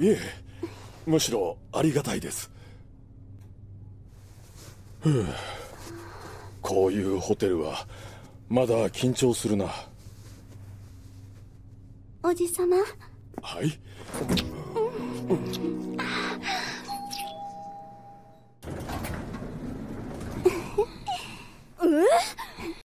いえむしろありがたいですふうこういうホテルはまだ緊張するなおじさまはい、うん、うん